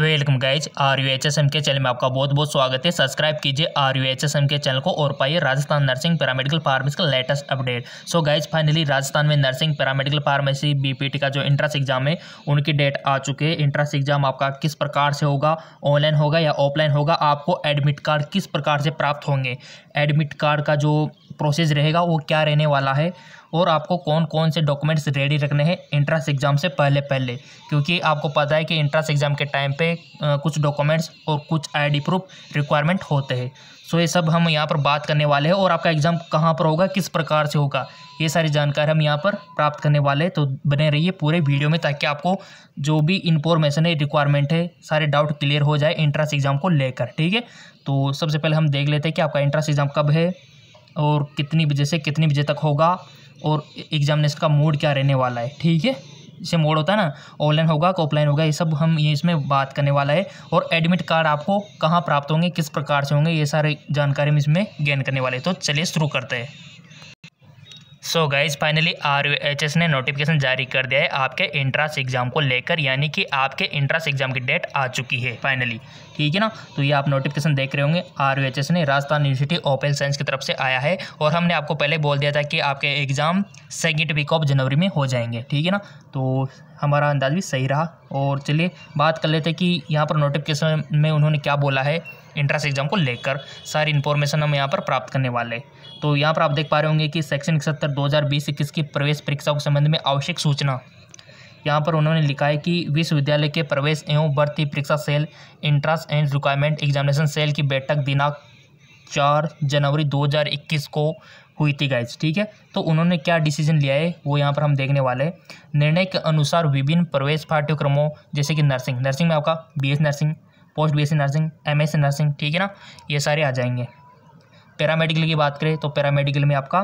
welcome guys R U H S M K channel में आपका बहुत बहुत स्वागत है सब्सक्राइब कीजिए R U H S M K channel को और पाइए राजस्थान नर्सिंग पैरामेडिकल फार्मेसी का latest update so guys finally Rajasthan में नर्सिंग पैरामेडिकल फार्मेसी बीपीटी का जो इंट्रेंस एग्जाम है उनकी डेट आ चुकी है इंट्रेंस एग्जाम आपका किस प्रकार से होगा ऑनलाइन होगा या ऑफलाइन होगा आपको एडमिट कार्ड किस प्रकार से प्राप्त होंगे एडमिट कार्ड का जो प्रोसेस रहेगा वो क्या रहने वाला है और आपको कौन कौन से डॉक्यूमेंट्स रेडी रखने हैं एंट्रेंस एग्ज़ाम से पहले पहले क्योंकि आपको पता है कि एंट्रेंस एग्ज़ाम के टाइम पे कुछ डॉक्यूमेंट्स और कुछ आईडी प्रूफ रिक्वायरमेंट होते हैं सो ये सब हम यहाँ पर बात करने वाले हैं और आपका एग्ज़ाम कहाँ पर होगा किस प्रकार से होगा ये सारी जानकारी हम यहाँ पर प्राप्त करने वाले हैं तो बने रहिए पूरे वीडियो में ताकि आपको जो भी इन्फॉर्मेशन है रिक्वायरमेंट है सारे डाउट क्लियर हो जाए इंट्रेंस एग्ज़ाम को लेकर ठीक है तो सबसे पहले हम देख लेते हैं कि आपका एंट्रेंस एग्ज़ाम कब है और कितनी बजे से कितनी बजे तक होगा और एग्जामिनेशन का मोड क्या रहने वाला है ठीक है जैसे मोड होता है ना ऑनलाइन होगा कि ऑफलाइन होगा ये सब हम ये इसमें बात करने वाला है और एडमिट कार्ड आपको कहाँ प्राप्त होंगे किस प्रकार से होंगे ये सारी जानकारी हम इसमें गेन करने वाले हैं तो चलिए शुरू करते हैं सो गाइज फाइनली आर ने नोटिफिकेशन जारी कर दिया है आपके इंट्रांस एग्जाम को लेकर यानी कि आपके इंट्रांस एग्जाम की डेट आ चुकी है फाइनली ठीक है ना तो ये आप नोटिफिकेशन देख रहे होंगे आर ने राजस्थान यूनिवर्सिटी ओपन साइंस की तरफ से आया है और हमने आपको पहले बोल दिया था कि आपके एग्ज़ाम सेकेंड वीक ऑफ जनवरी में हो जाएंगे ठीक है ना तो हमारा अंदाज भी सही रहा और चलिए बात कर लेते हैं कि यहाँ पर नोटिफिकेशन में उन्होंने क्या बोला है इंट्रेंस एग्जाम को लेकर सारी इन्फॉर्मेशन हम यहाँ पर प्राप्त करने वाले तो यहाँ पर आप देख पा रहे होंगे कि सेक्शन इकहत्तर दो हज़ार बीस इक्कीस की प्रवेश परीक्षा के संबंध में आवश्यक सूचना यहाँ पर उन्होंने लिखा है कि विश्वविद्यालय के प्रवेश एवं भर्ती परीक्षा cell entrance and requirement examination cell की बैठक दिनांक चार जनवरी 2021 को हुई थी गाइज ठीक है तो उन्होंने क्या डिसीजन लिया है वो यहाँ पर हम देखने वाले हैं निर्णय के अनुसार विभिन्न प्रवेश पाठ्यक्रमों जैसे कि नर्सिंग नर्सिंग में आपका B nursing post B S nursing M S nursing ठीक है ना ये सारे आ जाएंगे पैरामेडिकल की बात करें तो पैरामेडिकल में आपका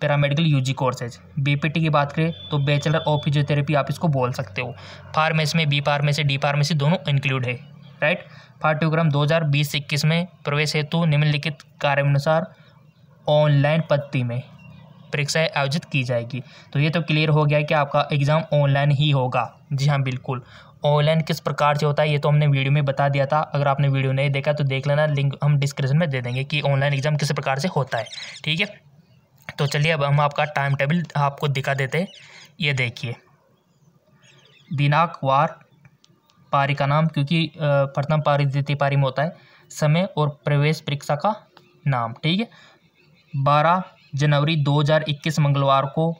पैरामेडिकल यूजी कोर्सेज बीपीटी की बात करें तो बैचलर ऑफ फिजियोथेरेपी आप इसको बोल सकते हो फार्मेसी में बी फार्मेसी डी फार्मेसी दोनों इंक्लूड है राइट पाठ्यक्रम 2020-21 में प्रवेश हेतु निम्नलिखित कार्यानुसार ऑनलाइन पद्धति में परीक्षाएं आयोजित की जाएगी तो ये तो क्लियर हो गया कि आपका एग्ज़ाम ऑनलाइन ही होगा जी हाँ बिल्कुल ऑनलाइन किस प्रकार से होता है ये तो हमने वीडियो में बता दिया था अगर आपने वीडियो नहीं देखा तो देख लेना लिंक हम डिस्क्रिप्शन में दे देंगे कि ऑनलाइन एग्ज़ाम किस प्रकार से होता है ठीक है तो चलिए अब हम आपका टाइम टेबल आपको दिखा देते हैं ये देखिए दिनाक वार पारी का नाम क्योंकि प्रथम पारी द्वितीय पारी में होता है समय और प्रवेश परीक्षा का नाम ठीक है बारह जनवरी 2021 मंगलवार को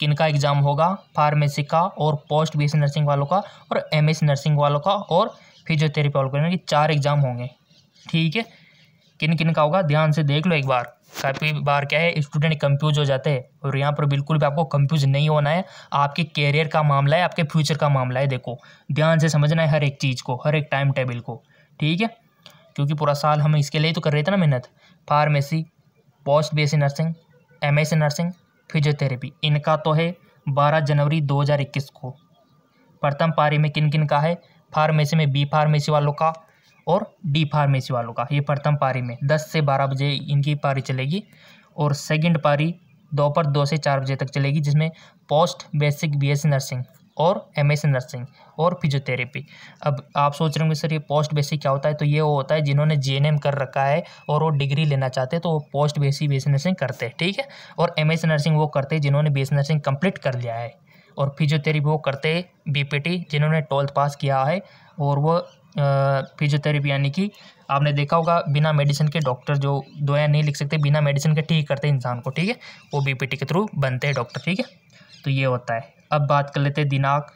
किन का एग्ज़ाम होगा फार्मेसी का और पोस्ट बी नर्सिंग वालों का और एम नर्सिंग वालों का और फिजियोथेरेपी वालों का यानी कि चार एग्ज़ाम होंगे ठीक है किन किन का होगा ध्यान से देख लो एक बार काफ़ी बार क्या है स्टूडेंट कंफ्यूज हो जाते हैं और यहाँ पर बिल्कुल भी आपको कंफ्यूज नहीं होना है आपके कैरियर का मामला है आपके फ्यूचर का मामला है देखो ध्यान से समझना है हर एक चीज़ को हर एक टाइम टेबल को ठीक है क्योंकि पूरा साल हम इसके लिए तो कर रहे थे ना मेहनत pharmacy post B nursing M nursing physiotherapy इनका तो है 12 जनवरी 2021 को प्रथम पारी में किन किन का है फार्मेसी में बी फार्मेसी वालों का और डी फार्मेसी वालों का ये प्रथम पारी में 10 से 12 बजे इनकी पारी चलेगी और सेकंड पारी दोपहर दो से चार बजे तक चलेगी जिसमें पोस्ट बेसिक बीएससी नर्सिंग और एम एस नर्सिंग और फिजियोथेरेपी अब आप सोच रहे होंगे सर ये पोस्ट बेसिक क्या होता है तो ये वो होता है जिन्होंने जे कर रखा है और वो डिग्री लेना चाहते हैं तो वो पोस्ट बेसिक बी नर्सिंग करते हैं ठीक है और एम नर्सिंग वो करते हैं जिन्होंने बी नर्सिंग कंप्लीट कर लिया है और फिजियोथेरेपी वो करते हैं बीपीटी जिन्होंने ट्वेल्थ पास किया है और वो फिजियोथेरेपी यानी कि आपने देखा होगा बिना मेडिसिन के डॉक्टर जो दुआया नहीं लिख सकते बिना मेडिसिन के ठीक करते इंसान को ठीक है वो बीपीटी के थ्रू बनते हैं डॉक्टर ठीक है तो ये होता है अब बात कर लेते हैं दिनांक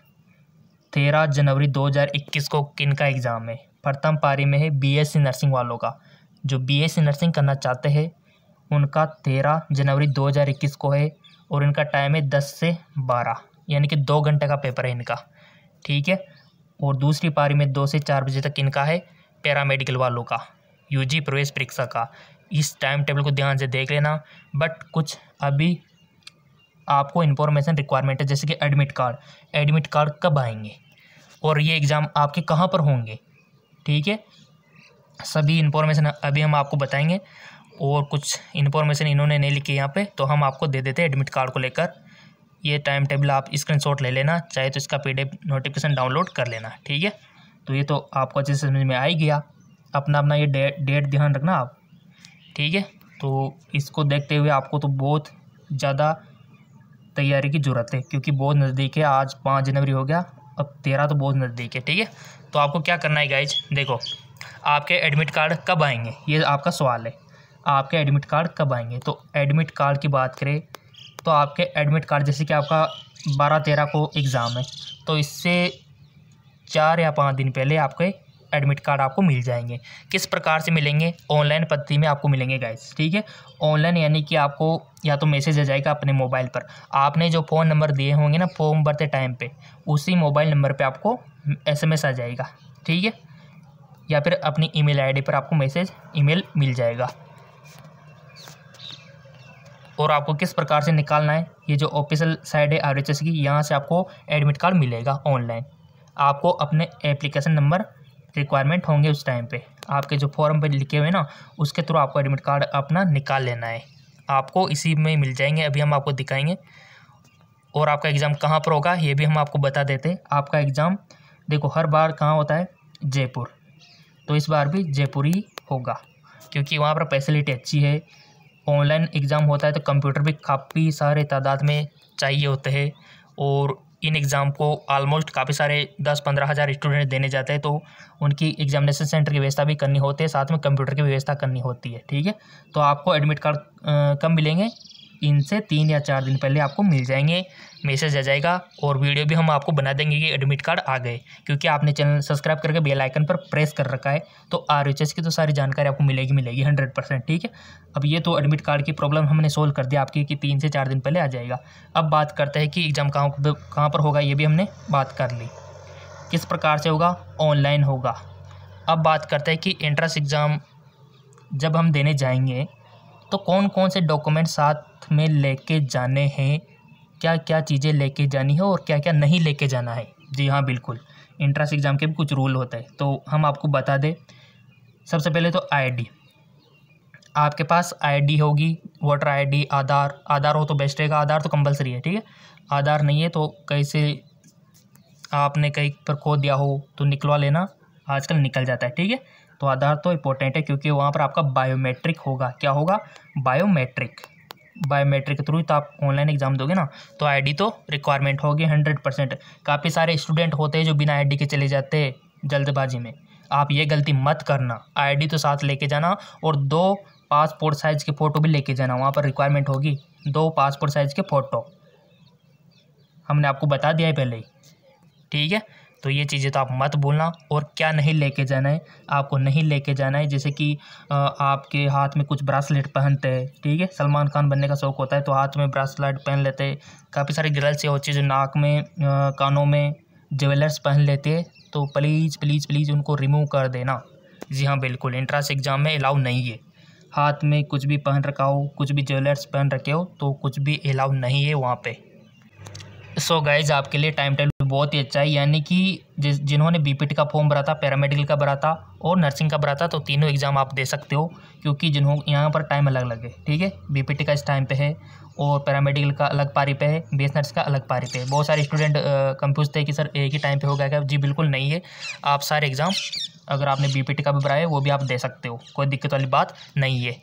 तेरह जनवरी 2021 को किन का एग्ज़ाम है प्रथम पारी में है बीएससी नर्सिंग वालों का जो बीएससी नर्सिंग करना चाहते हैं उनका तेरह जनवरी 2021 को है और इनका टाइम है दस से बारह यानी कि दो घंटे का पेपर है इनका ठीक है और दूसरी पारी में दो से चार बजे तक इनका है पैरामेडिकल वालों का यूजी प्रवेश परीक्षा का इस टाइम टेबल को ध्यान से देख लेना बट कुछ अभी आपको इन्फॉर्मेशन रिक्वायरमेंट है जैसे कि एडमिट कार्ड एडमिट कार्ड कब आएंगे और ये एग्ज़ाम आपके कहाँ पर होंगे ठीक है सभी इन्फॉर्मेशन अभी हम आपको बताएंगे और कुछ इन्फॉर्मेशन इन्होंने नहीं लिखी यहाँ पे तो हम आपको दे देते हैं एडमिट कार्ड को लेकर ये टाइम टेबल आप स्क्रीनशॉट ले लेना चाहे तो इसका पी नोटिफिकेशन डाउनलोड कर लेना ठीक है तो ये तो आपको अच्छे से समझ में आ ही गया अपना अपना ये डेट ध्यान रखना आप ठीक है तो इसको देखते हुए आपको तो बहुत ज़्यादा तैयारी की ज़रूरत है क्योंकि बहुत नज़दीक है आज पाँच जनवरी हो गया अब तेरह तो बहुत नज़दीक है ठीक है तो आपको क्या करना है गाइज देखो आपके एडमिट कार्ड कब आएंगे ये आपका सवाल है आपके एडमिट कार्ड कब आएंगे तो एडमिट कार्ड की बात करें तो आपके एडमिट कार्ड जैसे कि आपका बारह तेरह को एग्ज़ाम है तो इससे चार या पाँच दिन पहले आपके एडमिट कार्ड आपको मिल जाएंगे किस प्रकार से मिलेंगे ऑनलाइन पद्धति में आपको मिलेंगे गाइस ठीक है ऑनलाइन यानी कि आपको या तो मैसेज आ जाएगा अपने मोबाइल पर आपने जो फ़ोन नंबर दिए होंगे ना फॉर्म भरते टाइम पर उसी मोबाइल नंबर पर आपको एस आ जाएगा ठीक है या फिर अपनी ई मेल पर आपको मैसेज ई मिल जाएगा और आपको किस प्रकार से निकालना है ये जो ऑफिशियल साइड है आर की यहाँ से आपको एडमिट कार्ड मिलेगा ऑनलाइन आपको अपने एप्लीकेशन नंबर रिक्वायरमेंट होंगे उस टाइम पे आपके जो फॉर्म पे लिखे हुए ना उसके थ्रू आपको एडमिट कार्ड अपना निकाल लेना है आपको इसी में मिल जाएंगे अभी हम आपको दिखाएंगे और आपका एग्ज़ाम कहाँ पर होगा ये भी हम आपको बता देते हैं आपका एग्ज़ाम देखो हर बार कहाँ होता है जयपुर तो इस बार भी जयपुर ही होगा क्योंकि वहाँ पर फैसिलिटी अच्छी है ऑनलाइन एग्ज़ाम होता है तो कंप्यूटर भी काफ़ी सारे तादाद में चाहिए होते हैं और इन एग्ज़ाम को ऑलमोस्ट काफ़ी सारे दस पंद्रह हज़ार स्टूडेंट देने जाते हैं तो उनकी एग्जामिनेशन सेंटर की व्यवस्था भी करनी होती है साथ में कंप्यूटर की व्यवस्था करनी होती है ठीक है तो आपको एडमिट कार्ड कम मिलेंगे इनसे तीन या चार दिन पहले आपको मिल जाएंगे मैसेज आ जाएगा और वीडियो भी हम आपको बना देंगे कि एडमिट कार्ड आ गए क्योंकि आपने चैनल सब्सक्राइब करके बेल आइकन पर प्रेस कर रखा है तो आर की तो सारी जानकारी आपको मिलेगी मिलेगी हंड्रेड परसेंट ठीक है अब ये तो एडमिट कार्ड की प्रॉब्लम हमने सोल्व कर दिया आपकी कि तीन से चार दिन पहले आ जाएगा अब बात करते हैं कि एग्ज़ाम कहाँ कहाँ पर होगा ये भी हमने बात कर ली किस प्रकार से होगा ऑनलाइन होगा अब बात करते हैं कि एंट्रेंस एग्ज़ाम जब हम देने जाएंगे तो कौन कौन से डॉक्यूमेंट साथ में लेके जाने हैं क्या क्या चीज़ें लेके जानी है और क्या क्या नहीं लेके जाना है जी हाँ बिल्कुल इंट्रेंस एग्ज़ाम के भी कुछ रूल होते हैं तो हम आपको बता दें सबसे पहले तो आईडी आपके पास आईडी होगी वोटर आईडी आधार आधार हो तो बेस्ट रहेगा आधार तो कंपलसरी है ठीक है आधार नहीं है तो कैसे आपने कहीं पर खो दिया हो तो निकलवा लेना आजकल निकल जाता है ठीक है तो आधार तो इम्पोर्टेंट है क्योंकि वहाँ पर आपका बायोमेट्रिक होगा क्या होगा बायोमेट्रिक बायोमेट्रिक के थ्रू तो आप ऑनलाइन एग्जाम दोगे ना तो आईडी तो रिक्वायरमेंट होगी हंड्रेड परसेंट काफ़ी सारे स्टूडेंट होते हैं जो बिना आईडी के चले जाते हैं जल्दबाजी में आप ये गलती मत करना आईडी तो साथ लेके जाना और दो पासपोर्ट साइज़ के फ़ोटो भी लेके जाना वहाँ पर रिक्वायरमेंट होगी दो पासपोर्ट साइज़ के फ़ोटो हमने आपको बता दिया है पहले ही ठीक है तो ये चीज़ें तो आप मत भूलना और क्या नहीं लेके जाना है आपको नहीं लेके जाना है जैसे कि आपके हाथ में कुछ ब्रासलेट पहनते हैं ठीक है सलमान खान बनने का शौक़ होता है तो हाथ में ब्रासलेट पहन लेते हैं काफ़ी सारी गर्ल्स ये होती है जो नाक में कानों में ज्वेलर्स पहन लेते हैं तो प्लीज़ प्लीज़ प्लीज़ उनको रिमूव कर देना जी हाँ बिल्कुल इंट्रांस एग्ज़ाम में अलाउ नहीं है हाथ में कुछ भी पहन रखा हो कुछ भी ज्वेलर्स पहन रखे हो तो कुछ भी अलाउ नहीं है वहाँ पे सो so गाइज आपके लिए टाइम टेबल बहुत ही अच्छा है यानी कि जिस जिन्होंने बीपीट का फॉर्म भरा था पैरामेडिकल का भरा था और नर्सिंग का भरा था तो तीनों एग्ज़ाम आप दे सकते हो क्योंकि जिन्हों यहाँ पर टाइम अलग अलग है ठीक है बीपीटी का इस टाइम पे है और पैरामेडिकल का अलग पारी पे है बी एस नर्स का अलग पारी पे है बहुत सारे स्टूडेंट कंफ्यूज थे कि सर एक ही टाइम पर होगा क्या जी बिल्कुल नहीं है आप सारे एग्ज़ाम अगर आपने बी का भी भरा है वो भी आप दे सकते हो कोई दिक्कत वाली बात नहीं है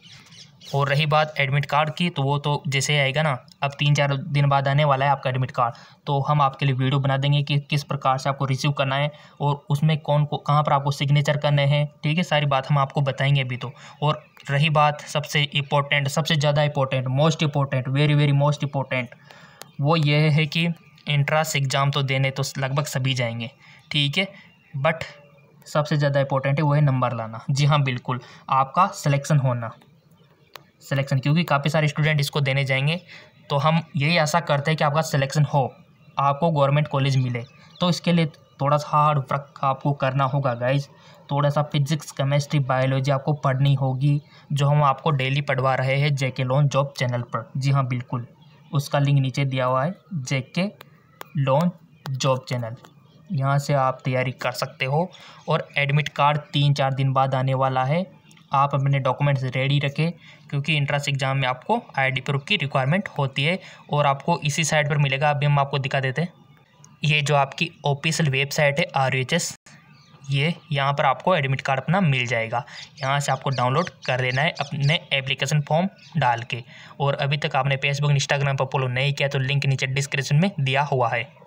और रही बात एडमिट कार्ड की तो वो तो जैसे ही आएगा ना अब तीन चार दिन बाद आने वाला है आपका एडमिट कार्ड तो हम आपके लिए वीडियो बना देंगे कि किस प्रकार से आपको रिसीव करना है और उसमें कौन को कहाँ पर आपको सिग्नेचर करने हैं ठीक है सारी बात हम आपको बताएंगे अभी तो और रही बात सबसे इम्पोर्टेंट सबसे ज़्यादा important most important very very most important वो ये है कि इंट्रांस एग्ज़ाम तो देने तो लगभग सभी जाएंगे ठीक है बट सबसे ज़्यादा इम्पोर्टेंट है वो है नंबर लाना जी हाँ बिल्कुल आपका सिलेक्शन होना सिलेक्शन क्योंकि काफ़ी सारे स्टूडेंट इसको देने जाएंगे तो हम यही आशा करते हैं कि आपका सिलेक्शन हो आपको गवर्नमेंट कॉलेज मिले तो इसके लिए थोड़ा सा हार्ड वर्क आपको करना होगा गाइज थोड़ा सा फिजिक्स केमिस्ट्री बायोलॉजी आपको पढ़नी होगी जो हम आपको डेली पढ़वा रहे हैं जेके लोन जॉब चैनल पर जी हाँ बिल्कुल उसका लिंक नीचे दिया हुआ है जेके लोन जॉब चैनल यहाँ से आप तैयारी कर सकते हो और एडमिट कार्ड तीन चार दिन बाद आने वाला है आप अपने डॉक्यूमेंट्स रेडी रखें क्योंकि इंट्रेंस एग्ज़ाम में आपको आई डी प्रूफ की रिक्वायरमेंट होती है और आपको इसी साइट पर मिलेगा अभी हम आपको दिखा देते हैं ये जो आपकी ऑफिशियल वेबसाइट है आर एच एस ये यहाँ पर आपको एडमिट कार्ड अपना मिल जाएगा यहाँ से आपको डाउनलोड कर लेना है अपने एप्लीकेशन फॉर्म डाल के और अभी तक आपने फेसबुक इंस्टाग्राम पर फॉलो नहीं किया तो लिंक नीचे डिस्क्रिप्शन में दिया हुआ है